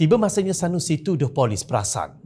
Tiba masanya Sanusi tuduh polis perasan.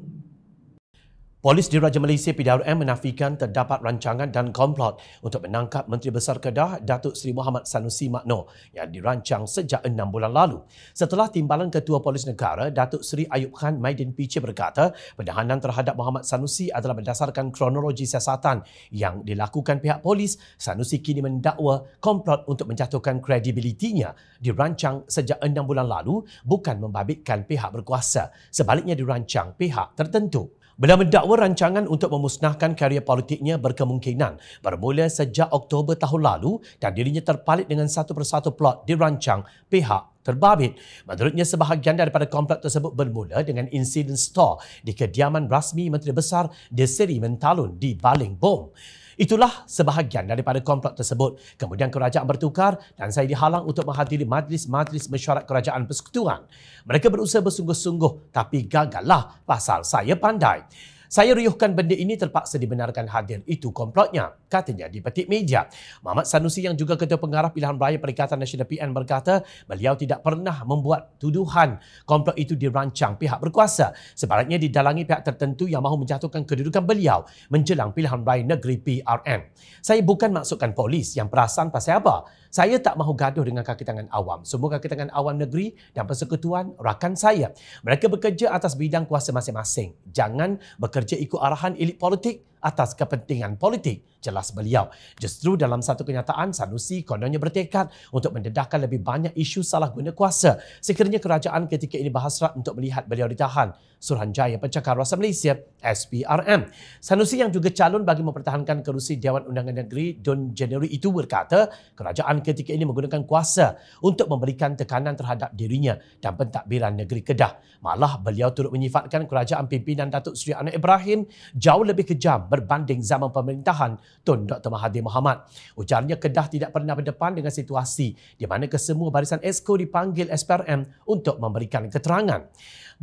Polis di Raja Malaysia PDRM menafikan terdapat rancangan dan komplot untuk menangkap Menteri Besar Kedah Datuk Seri Muhammad Sanusi Makno yang dirancang sejak enam bulan lalu. Setelah timbalan Ketua Polis Negara Datuk Seri Ayub Khan Maidin Piche berkata, penahanan terhadap Muhammad Sanusi adalah berdasarkan kronologi siasatan yang dilakukan pihak polis, Sanusi kini mendakwa komplot untuk menjatuhkan kredibilitinya dirancang sejak enam bulan lalu bukan membabitkan pihak berkuasa. Sebaliknya dirancang pihak tertentu. Beliau mendakwa rancangan untuk memusnahkan karya politiknya berkemungkinan bermula sejak Oktober tahun lalu dan dirinya terpalit dengan satu persatu plot dirancang pihak terbabit. Menurutnya sebahagian daripada komplot tersebut bermula dengan insiden store di kediaman rasmi Menteri Besar Desiri Mentalun di Baling Bom. Itulah sebahagian daripada komplot tersebut. Kemudian kerajaan bertukar dan saya dihalang untuk menghadiri majlis-majlis mesyuarat kerajaan persekutuan. Mereka berusaha bersungguh-sungguh tapi gagallah pasal saya pandai. Saya riuhkan benda ini terpaksa dibenarkan hadir. Itu komplotnya, katanya di petik media. Mohd Sanusi yang juga Ketua Pengarah Pilihan Raya Perikatan Nasional PN berkata beliau tidak pernah membuat tuduhan komplot itu dirancang pihak berkuasa. Sebaliknya didalangi pihak tertentu yang mahu menjatuhkan kedudukan beliau menjelang pilihan raya negeri PRM. Saya bukan maksudkan polis yang perasan pasal apa. Saya tak mahu gaduh dengan kaki tangan awam. Semua kaki tangan awam negeri dan persekutuan rakan saya. Mereka bekerja atas bidang kuasa masing-masing. Jangan bekerja kerja ikut arahan elit politik atas kepentingan politik, jelas beliau. Justru dalam satu kenyataan, Sanusi kononnya bertekad untuk mendedahkan lebih banyak isu salah guna kuasa. Sekiranya kerajaan ketika ini berhasrat untuk melihat beliau ditahan. Suruhanjaya Pencakar Rasa Malaysia, SPRM. Sanusi yang juga calon bagi mempertahankan kerusi Dewan Undangan Negeri Don Generi itu berkata, kerajaan ketika ini menggunakan kuasa untuk memberikan tekanan terhadap dirinya dan pentadbiran negeri Kedah. Malah beliau turut menyifatkan kerajaan pimpinan Datuk Sri Anwar Ibrahim jauh lebih kejam berbanding zaman pemerintahan Tun Dr. Mahathir Mohamad. Ujarnya Kedah tidak pernah berdepan dengan situasi di mana kesemua barisan esko dipanggil SPRM untuk memberikan keterangan.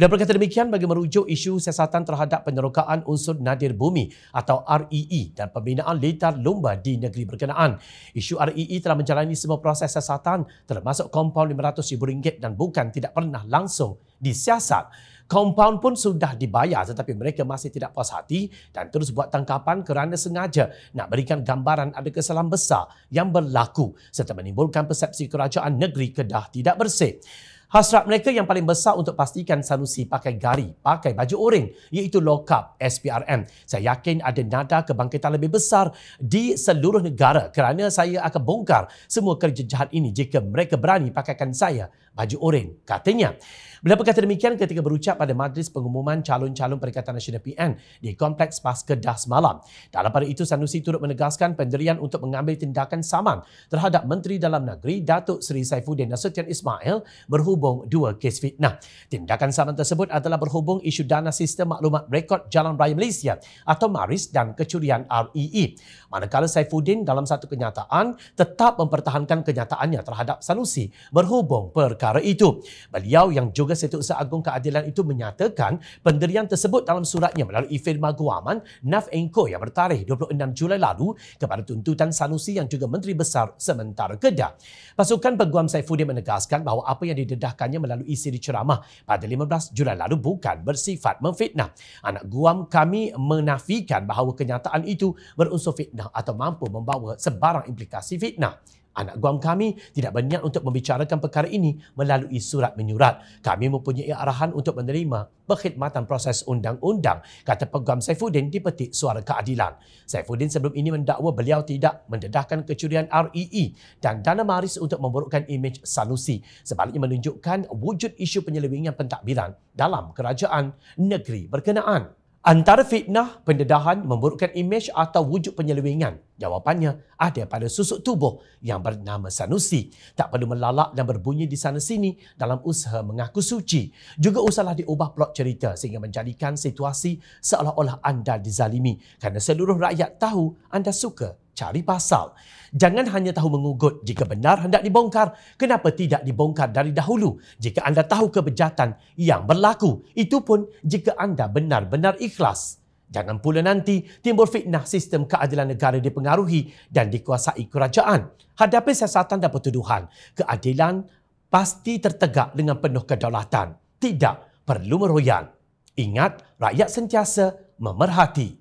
Dan berkata demikian bagi merujuk isu siasatan terhadap penerokaan unsur nadir bumi atau REE e dan pembinaan litar lumba di negeri berkenaan. Isu REE e telah menjalani semua proses siasatan termasuk kompaun RM500,000 dan bukan tidak pernah langsung disiasat. Kompaun pun sudah dibayar tetapi mereka masih tidak puas hati dan terus buat tangkapan kerana sengaja nak berikan gambaran ada kesalahan besar yang berlaku serta menimbulkan persepsi kerajaan negeri Kedah tidak bersih. Hasrat mereka yang paling besar untuk pastikan Sanusi pakai gari, pakai baju oring, iaitu lokap SPRM. Saya yakin ada nada kebangkitan lebih besar di seluruh negara kerana saya akan bongkar semua kerja jahat ini jika mereka berani pakaikan saya baju oren, katanya. Beliau berkata demikian ketika berucap pada majlis pengumuman calon-calon Perikatan Nasional PN di Kompleks Pasca Dah semalam. Dalam pada itu, Sanusi turut menegaskan pendirian untuk mengambil tindakan saman terhadap Menteri Dalam Negeri, Datuk Seri Saifuddin Nasution Ismail berhubung berhubung dua kes fitnah. Tindakan saman tersebut adalah berhubung isu dana sistem maklumat rekod Jalan Raya Malaysia atau MARIS dan kecurian REE. E. Manakala Saifuddin dalam satu kenyataan tetap mempertahankan kenyataannya terhadap Sanusi berhubung perkara itu. Beliau yang juga Setiausaha Agung Keadilan itu menyatakan pendirian tersebut dalam suratnya melalui firma Guaman Naf Enko yang bertarikh 26 Julai lalu kepada tuntutan Sanusi yang juga Menteri Besar Sementara Kedah. Pasukan Peguam Saifuddin menegaskan bahawa apa yang didedah memecahkannya melalui siri ceramah pada 15 Julai lalu bukan bersifat memfitnah. Anak guam kami menafikan bahawa kenyataan itu berunsur fitnah atau mampu membawa sebarang implikasi fitnah. Anak guam kami tidak berniat untuk membicarakan perkara ini melalui surat menyurat. Kami mempunyai arahan untuk menerima perkhidmatan proses undang-undang, kata Peguam Saifuddin di Petik Suara Keadilan. Saifuddin sebelum ini mendakwa beliau tidak mendedahkan kecurian REE e dan dana maris untuk memburukkan imej Sanusi. Sebaliknya menunjukkan wujud isu penyelewengan pentadbiran dalam kerajaan negeri berkenaan. Antara fitnah, pendedahan memburukkan imej atau wujud penyelewengan. Jawapannya ada pada susuk tubuh yang bernama Sanusi. Tak perlu melalak dan berbunyi di sana sini dalam usaha mengaku suci. Juga usahlah diubah plot cerita sehingga menjadikan situasi seolah-olah anda dizalimi. Kerana seluruh rakyat tahu anda suka cari pasal. Jangan hanya tahu mengugut jika benar hendak dibongkar, kenapa tidak dibongkar dari dahulu jika anda tahu kebejatan yang berlaku. Itu pun jika anda benar-benar ikhlas. Jangan pula nanti timbul fitnah sistem keadilan negara dipengaruhi dan dikuasai kerajaan. Hadapi siasatan dan pertuduhan, keadilan pasti tertegak dengan penuh kedaulatan. Tidak perlu meroyan. Ingat, rakyat sentiasa memerhati.